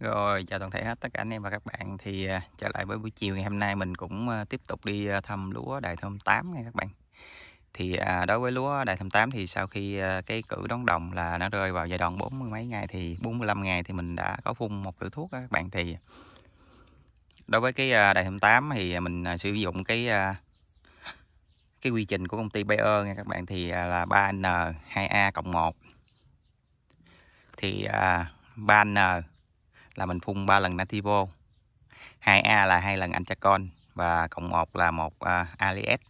Rồi, chào toàn thể hết tất cả anh em và các bạn Thì à, trở lại với buổi chiều ngày hôm nay mình cũng à, tiếp tục đi à, thăm lúa Đại Thơm 8 nha các bạn Thì đối với lúa Đại Thơm 8 thì sau khi cái cử đón đồng là nó rơi vào giai đoạn 40 mấy ngày thì 45 ngày thì mình đã có phun một cử thuốc các bạn Thì đối với cái Đại Thơm 8 thì mình sử dụng cái cái quy trình của công ty Bayer nha các bạn Thì là 3N2A cộng 1 Thì 3N là mình phun 3 lần nativo 2A là hai lần anchacon và cộng 1 là một uh, alias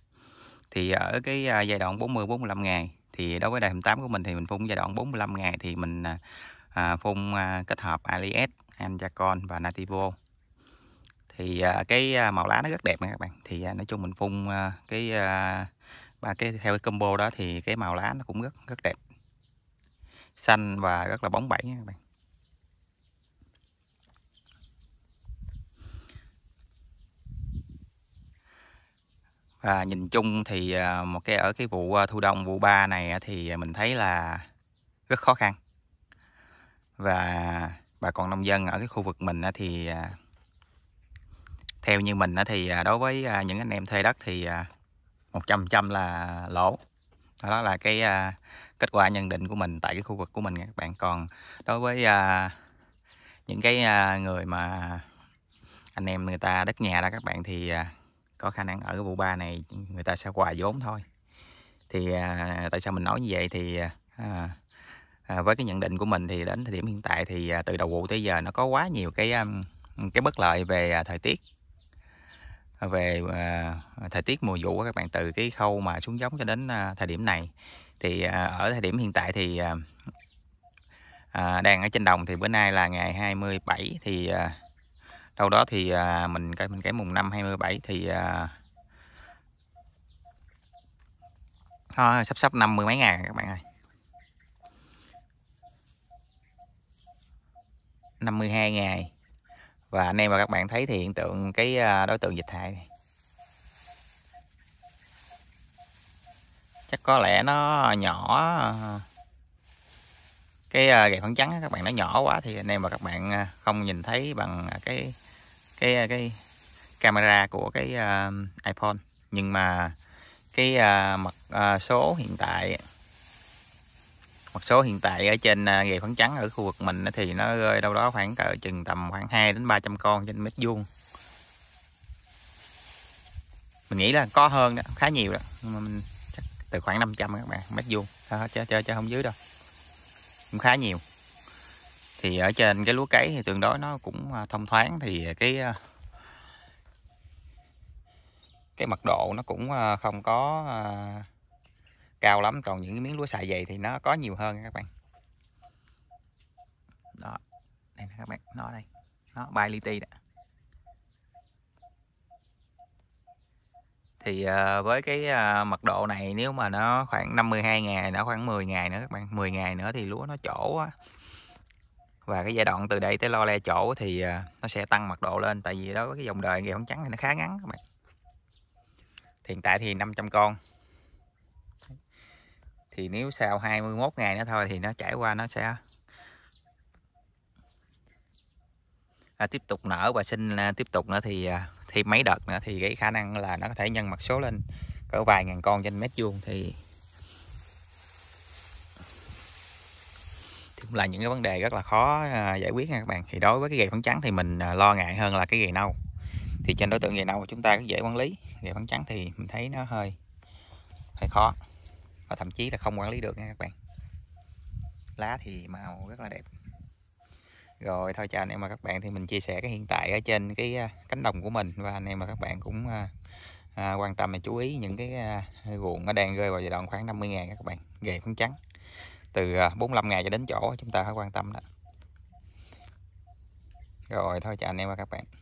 thì ở cái uh, giai đoạn 40 45 ngày thì đối với đài 8 của mình thì mình phun giai đoạn 45 ngày thì mình uh, phun uh, kết hợp alias anchacon và nativo thì uh, cái màu lá nó rất đẹp nha các bạn thì uh, nói chung mình phun uh, cái uh, cái theo cái combo đó thì cái màu lá nó cũng rất rất đẹp xanh và rất là bóng bẩy nha các bạn và nhìn chung thì à, một cái ở cái vụ à, thu đông vụ ba này thì à, mình thấy là rất khó khăn và bà con nông dân ở cái khu vực mình thì theo như mình thì đối với những anh em thuê đất thì 100 trăm là lỗ đó là cái kết quả nhận định của mình tại cái khu vực của mình các bạn còn đối với những cái người mà anh em người ta đất nhà đó các bạn thì có khả năng ở cái vụ ba này người ta sẽ quà vốn thôi thì à, tại sao mình nói như vậy thì à, à, à, với cái nhận định của mình thì đến thời điểm hiện tại thì à, từ đầu vụ tới giờ nó có quá nhiều cái um, cái bất lợi về à, thời tiết về à, thời tiết mùa vụ của các bạn từ cái khâu mà xuống giống cho đến à, thời điểm này thì à, ở thời điểm hiện tại thì à, à, đang ở trên đồng thì bữa nay là ngày 27 thì à, sau đó thì à, mình cây mình cấy mùng năm 27 thì à, nó sắp sắp năm mươi mấy ngàn các bạn ơi 52 ngày và anh em và các bạn thấy thì hiện tượng cái à, đối tượng dịch hại này chắc có lẽ nó nhỏ cái à, gậy phấn trắng các bạn nó nhỏ quá thì anh em và các bạn à, không nhìn thấy bằng cái cái ờ, cái camera của cái uh, iPhone nhưng mà cái uh, ờ, mặt uh, số hiện tại mặt số hiện tại ở trên nghề phấn trắng ở khu vực mình thì nó rơi đâu đó khoảng cỡ chừng tầm khoảng 2 đến 300 con trên mét vuông mình nghĩ là có hơn đó khá nhiều đó nhưng mà mình chắc từ khoảng 500 các bạn mét vuông cho cho chứ không dưới đâu cũng khá nhiều thì ở trên cái lúa cấy thì tương đối nó cũng à, thông thoáng thì cái à, cái mật độ nó cũng à, không có cao lắm còn những cái miếng lúa xài dày thì nó có nhiều hơn các bạn đó đây các bạn nó đây nó bay li ti đó thì với cái mật độ này nếu mà nó khoảng 52 ngày nó khoảng 10 ngày nữa các bạn 10 ngày nữa thì lúa nó chỗ và cái giai đoạn từ đây tới lo le chỗ thì à, nó sẽ tăng mật độ lên tại vì đó cái dòng đời nghèo không trắng thì nó khá ngắn các bạn hiện tại thì 500 con thì nếu sau 21 ngày nữa thôi thì nó trải qua nó sẽ à, tiếp tục nở và sinh à, tiếp tục nữa thì à, thì mấy đợt nữa thì cái khả năng là nó có thể nhân mặt số lên cỡ vài ngàn con trên mét vuông thì là những cái vấn đề rất là khó à, giải quyết nha các bạn thì đối với cái gầy phấn trắng thì mình à, lo ngại hơn là cái gầy nâu thì trên đối tượng gầy nâu chúng ta dễ quản lý gầy phấn trắng thì mình thấy nó hơi hơi khó và thậm chí là không quản lý được nha các bạn lá thì màu rất là đẹp rồi thôi chào anh em và các bạn thì mình chia sẻ cái hiện tại ở trên cái à, cánh đồng của mình và anh em và các bạn cũng quan tâm và chú ý những cái ruộng nó đang rơi vào giai đoạn khoảng 50 ngàn các bạn ghề phấn trắng từ 45 à, ngày cho đến chỗ chúng ta phải quan tâm đó rồi thôi chào anh em và các bạn